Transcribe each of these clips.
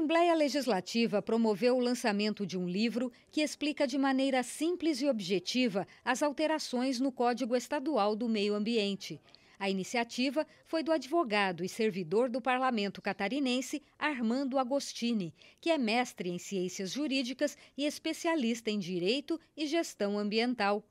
Assembleia Legislativa promoveu o lançamento de um livro que explica de maneira simples e objetiva as alterações no Código Estadual do Meio Ambiente. A iniciativa foi do advogado e servidor do parlamento catarinense Armando Agostini, que é mestre em ciências jurídicas e especialista em direito e gestão ambiental.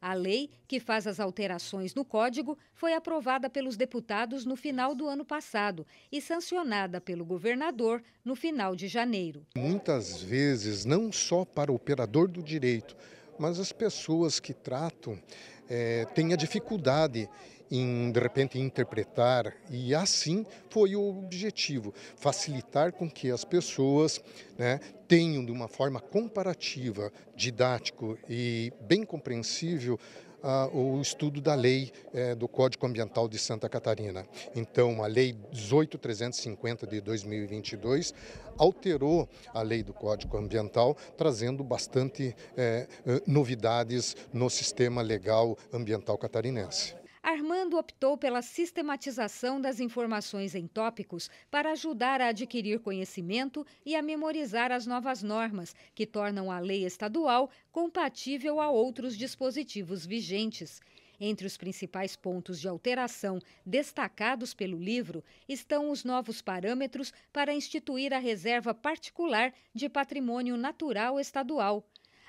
A lei, que faz as alterações no código, foi aprovada pelos deputados no final do ano passado e sancionada pelo governador no final de janeiro. Muitas vezes, não só para o operador do direito, mas as pessoas que tratam é, têm a dificuldade em de repente interpretar e assim foi o objetivo facilitar com que as pessoas né, tenham de uma forma comparativa, didático e bem compreensível ah, o estudo da lei eh, do Código Ambiental de Santa Catarina. Então, a Lei 18350 de 2022 alterou a lei do Código Ambiental, trazendo bastante eh, eh, novidades no sistema legal ambiental catarinense. Armando optou pela sistematização das informações em tópicos para ajudar a adquirir conhecimento e a memorizar as novas normas, que tornam a lei estadual compatível a outros dispositivos vigentes. Entre os principais pontos de alteração destacados pelo livro estão os novos parâmetros para instituir a reserva particular de patrimônio natural estadual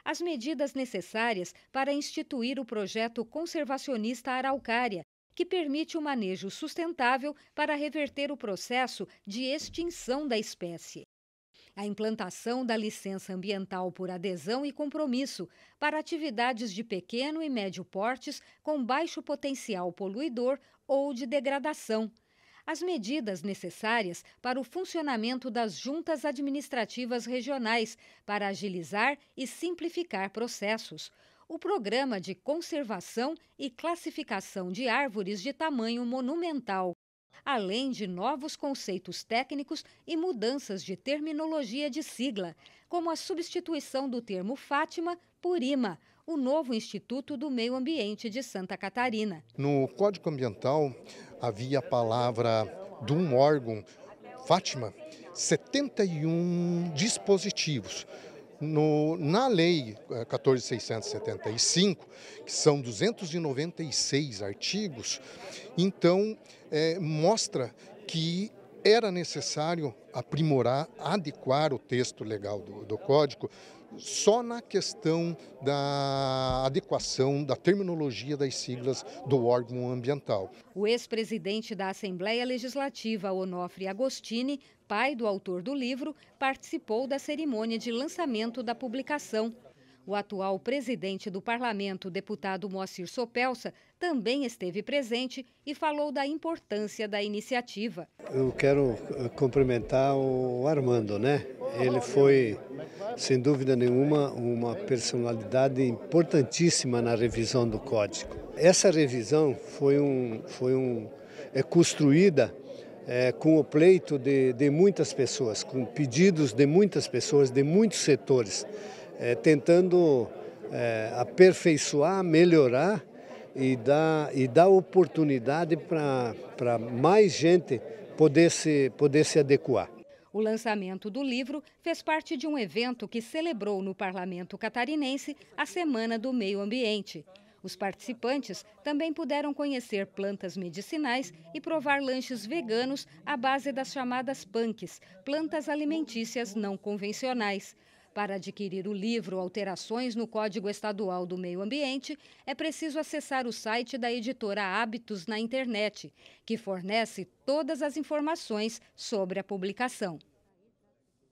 as medidas necessárias para instituir o projeto conservacionista Araucária, que permite o manejo sustentável para reverter o processo de extinção da espécie. A implantação da licença ambiental por adesão e compromisso para atividades de pequeno e médio portes com baixo potencial poluidor ou de degradação as medidas necessárias para o funcionamento das juntas administrativas regionais para agilizar e simplificar processos. O Programa de Conservação e Classificação de Árvores de Tamanho Monumental além de novos conceitos técnicos e mudanças de terminologia de sigla, como a substituição do termo Fátima por IMA, o novo Instituto do Meio Ambiente de Santa Catarina. No Código Ambiental havia a palavra de um órgão, Fátima, 71 dispositivos. No, na lei 14.675, eh, que são 296 artigos, então é, mostra que era necessário aprimorar, adequar o texto legal do, do, código só na questão da adequação da terminologia das siglas do órgão ambiental. O ex-presidente da Assembleia Legislativa, Onofre Agostini, pai do autor do livro, participou da cerimônia de lançamento da publicação o atual presidente do parlamento, deputado Moacir Sopelsa, também esteve presente e falou da importância da iniciativa. Eu quero eh, cumprimentar o Armando, né? Ele foi, sem dúvida nenhuma, uma personalidade importantíssima na revisão do Código. Essa revisão foi um, foi um, é construída é, com o pleito de, de muitas pessoas, com pedidos de muitas pessoas, de muitos setores é, tentando é, aperfeiçoar, melhorar e dar, e dar oportunidade para mais gente poder se, poder se adequar. O lançamento do livro fez parte de um evento que celebrou no parlamento catarinense a Semana do Meio Ambiente. Os participantes também puderam conhecer plantas medicinais e provar lanches veganos à base das chamadas punks, plantas alimentícias não convencionais. Para adquirir o livro Alterações no Código Estadual do Meio Ambiente, é preciso acessar o site da editora Hábitos na internet, que fornece todas as informações sobre a publicação.